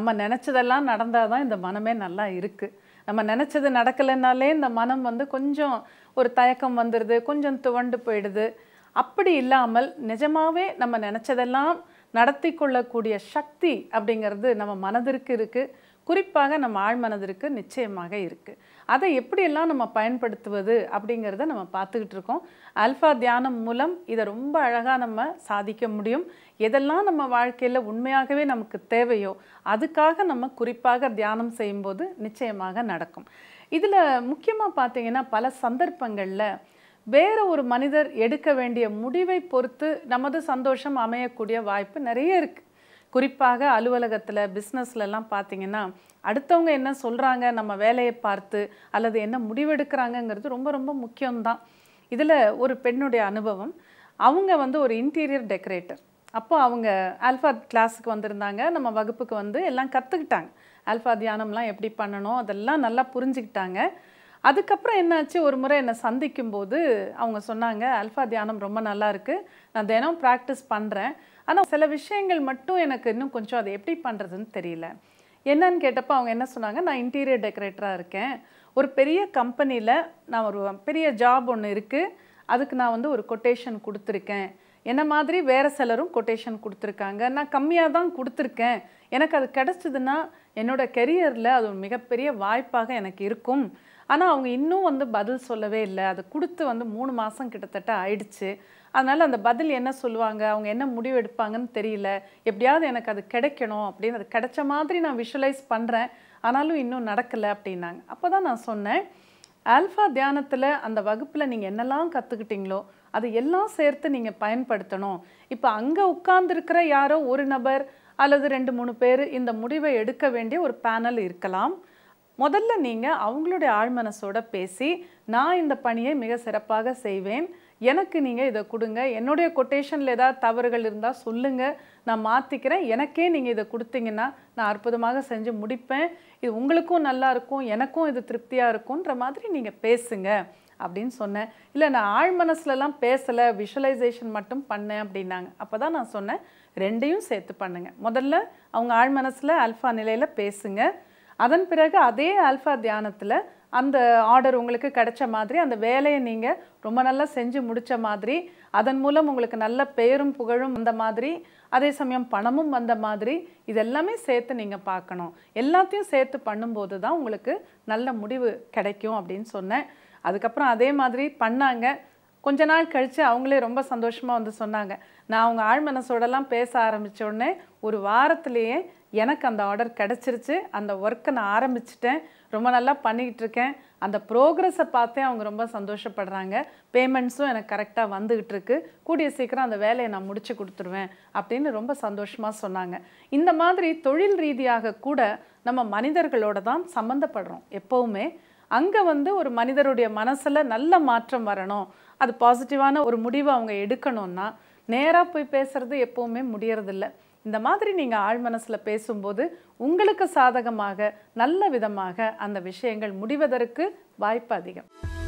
நம்ம நினச்சதெல்லாம் நடந்தால் தான் இந்த மனமே நல்லா இருக்குது நம்ம நினச்சது நடக்கலைன்னாலே இந்த மனம் வந்து கொஞ்சம் ஒரு தயக்கம் வந்துடுது கொஞ்சம் துவண்டு போயிடுது அப்படி இல்லாமல் நிஜமாகவே நம்ம நினச்சதெல்லாம் நடத்தி கொள்ளக்கூடிய சக்தி அப்படிங்கிறது நம்ம மனதிற்கு இருக்குது குறிப்பாக நம்ம ஆழ்மனதிற்கு நிச்சயமாக இருக்குது அதை எப்படியெல்லாம் நம்ம பயன்படுத்துவது அப்படிங்கிறத நம்ம பார்த்துக்கிட்டு இருக்கோம் அல்ஃபா தியானம் மூலம் இதை ரொம்ப அழகாக நம்ம சாதிக்க முடியும் எதெல்லாம் நம்ம வாழ்க்கையில் உண்மையாகவே நமக்கு தேவையோ அதுக்காக நம்ம குறிப்பாக தியானம் செய்யும்போது நிச்சயமாக நடக்கும் இதில் முக்கியமாக பார்த்தீங்கன்னா பல சந்தர்ப்பங்களில் வேறு ஒரு மனிதர் எடுக்க வேண்டிய முடிவை பொறுத்து நமது சந்தோஷம் அமையக்கூடிய வாய்ப்பு நிறைய இருக்குது குறிப்பாக அலுவலகத்தில் பிஸ்னஸ்லலாம் பார்த்தீங்கன்னா அடுத்தவங்க என்ன சொல்கிறாங்க நம்ம வேலையை பார்த்து அல்லது என்ன முடிவெடுக்கிறாங்கங்கிறது ரொம்ப ரொம்ப முக்கியம்தான் இதில் ஒரு பெண்ணுடைய அனுபவம் அவங்க வந்து ஒரு இன்டீரியர் டெக்கரேட்டர் அப்போ அவங்க ஆல்ஃபா கிளாஸுக்கு வந்திருந்தாங்க நம்ம வகுப்புக்கு வந்து எல்லாம் கற்றுக்கிட்டாங்க ஆல்ஃபா தியானம்லாம் எப்படி பண்ணணும் அதெல்லாம் நல்லா புரிஞ்சுக்கிட்டாங்க அதுக்கப்புறம் என்னாச்சு ஒரு முறை என்னை சந்திக்கும் போது அவங்க சொன்னாங்க அல்ஃபா தியானம் ரொம்ப நல்லா இருக்குது நான் தினம் ப்ராக்டிஸ் பண்ணுறேன் ஆனால் சில விஷயங்கள் மட்டும் எனக்கு இன்னும் கொஞ்சம் அதை எப்படி பண்ணுறதுன்னு தெரியல என்னன்னு கேட்டப்போ அவங்க என்ன சொன்னாங்க நான் இன்டீரியர் டெக்கரேட்டராக இருக்கேன் ஒரு பெரிய கம்பெனியில் நான் ஒரு பெரிய ஜாப் ஒன்று இருக்குது அதுக்கு நான் வந்து ஒரு கொட்டேஷன் கொடுத்துருக்கேன் என்ன மாதிரி வேறு சிலரும் கொட்டேஷன் கொடுத்துருக்காங்க நான் கம்மியாக தான் கொடுத்துருக்கேன் எனக்கு அது கிடச்சிதுன்னா என்னோடய கெரியரில் அது ஒரு மிகப்பெரிய வாய்ப்பாக எனக்கு இருக்கும் ஆனால் அவங்க இன்னும் வந்து பதில் சொல்லவே இல்லை அது கொடுத்து வந்து மூணு மாதம் கிட்டத்தட்ட ஆயிடுச்சு அதனால் அந்த பதில் என்ன சொல்லுவாங்க அவங்க என்ன முடிவு எடுப்பாங்கன்னு தெரியல எப்படியாவது எனக்கு அது கிடைக்கணும் அப்படின்னு அது கிடைச்ச மாதிரி நான் விஷுவலைஸ் பண்ணுறேன் ஆனாலும் இன்னும் நடக்கலை அப்படின்னாங்க அப்போ தான் நான் சொன்னேன் ஆல்ஃபா தியானத்தில் அந்த வகுப்பில் நீங்கள் என்னெல்லாம் கற்றுக்கிட்டீங்களோ அது எல்லாம் சேர்த்து நீங்கள் பயன்படுத்தணும் இப்போ அங்கே உட்கார்ந்துருக்கிற யாரோ ஒரு நபர் அல்லது ரெண்டு மூணு பேர் இந்த முடிவை எடுக்க வேண்டிய ஒரு பேனல் இருக்கலாம் முதல்ல நீங்கள் அவங்களுடைய ஆழ்மனசோட பேசி நான் இந்த பணியை மிக சிறப்பாக செய்வேன் எனக்கு நீங்கள் இதை கொடுங்க என்னுடைய கொட்டேஷனில் ஏதாவது தவறுகள் இருந்தால் சொல்லுங்கள் நான் மாற்றிக்கிறேன் எனக்கே நீங்கள் இதை கொடுத்தீங்கன்னா நான் அற்புதமாக செஞ்சு முடிப்பேன் இது உங்களுக்கும் நல்லா இருக்கும் எனக்கும் இது திருப்தியாக இருக்குன்ற மாதிரி நீங்கள் பேசுங்க அப்படின்னு சொன்னேன் இல்லை நான் ஆழ் மனசுலலாம் பேசலை விஷுவலைசேஷன் மட்டும் பண்ணேன் அப்படின்னாங்க அப்போ தான் நான் சொன்னேன் ரெண்டையும் சேர்த்து பண்ணுங்கள் முதல்ல அவங்க ஆழ் மனசில் அல்ஃபா நிலையில் பேசுங்கள் அதன் பிறகு அதே ஆல்ஃபா தியானத்தில் அந்த ஆர்டர் உங்களுக்கு கிடைச்ச மாதிரி அந்த வேலையை நீங்கள் ரொம்ப நல்லா செஞ்சு முடித்த மாதிரி அதன் மூலம் உங்களுக்கு நல்ல பெயரும் புகழும் வந்த மாதிரி அதே சமயம் பணமும் வந்த மாதிரி இதெல்லாமே சேர்த்து நீங்கள் பார்க்கணும் எல்லாத்தையும் சேர்த்து பண்ணும்போது தான் உங்களுக்கு நல்ல முடிவு கிடைக்கும் அப்படின்னு சொன்னேன் அதுக்கப்புறம் அதே மாதிரி பண்ணாங்க கொஞ்ச நாள் கழித்து அவங்களே ரொம்ப சந்தோஷமாக வந்து சொன்னாங்க நான் அவங்க ஆழ்மனசோடலாம் பேச ஆரம்பித்த உடனே ஒரு வாரத்துலேயே எனக்கு அந்த ஆர்டர் கிடச்சிருச்சு அந்த ஒர்க்கை நான் ஆரம்பிச்சிட்டேன் ரொம்ப நல்லா பண்ணிக்கிட்டு இருக்கேன் அந்த ப்ரோக்ரஸை பார்த்தே அவங்க ரொம்ப சந்தோஷப்படுறாங்க பேமெண்ட்ஸும் எனக்கு கரெக்டாக வந்துக்கிட்டு இருக்கு கூடிய சீக்கிரம் அந்த வேலையை நான் முடிச்சு கொடுத்துருவேன் அப்படின்னு ரொம்ப சந்தோஷமாக சொன்னாங்க இந்த மாதிரி தொழில் ரீதியாக கூட நம்ம மனிதர்களோட தான் சம்மந்தப்படுறோம் எப்போவுமே அங்கே வந்து ஒரு மனிதருடைய மனசில் நல்ல மாற்றம் வரணும் அது பாசிட்டிவான ஒரு முடிவை அவங்க எடுக்கணும்னா நேராக போய் பேசுகிறது எப்போவுமே முடியறதில்ல இந்த மாதிரி நீங்கள் ஆழ் மனசில் பேசும்போது உங்களுக்கு சாதகமாக நல்ல விதமாக அந்த விஷயங்கள் முடிவதற்கு வாய்ப்பு அதிகம்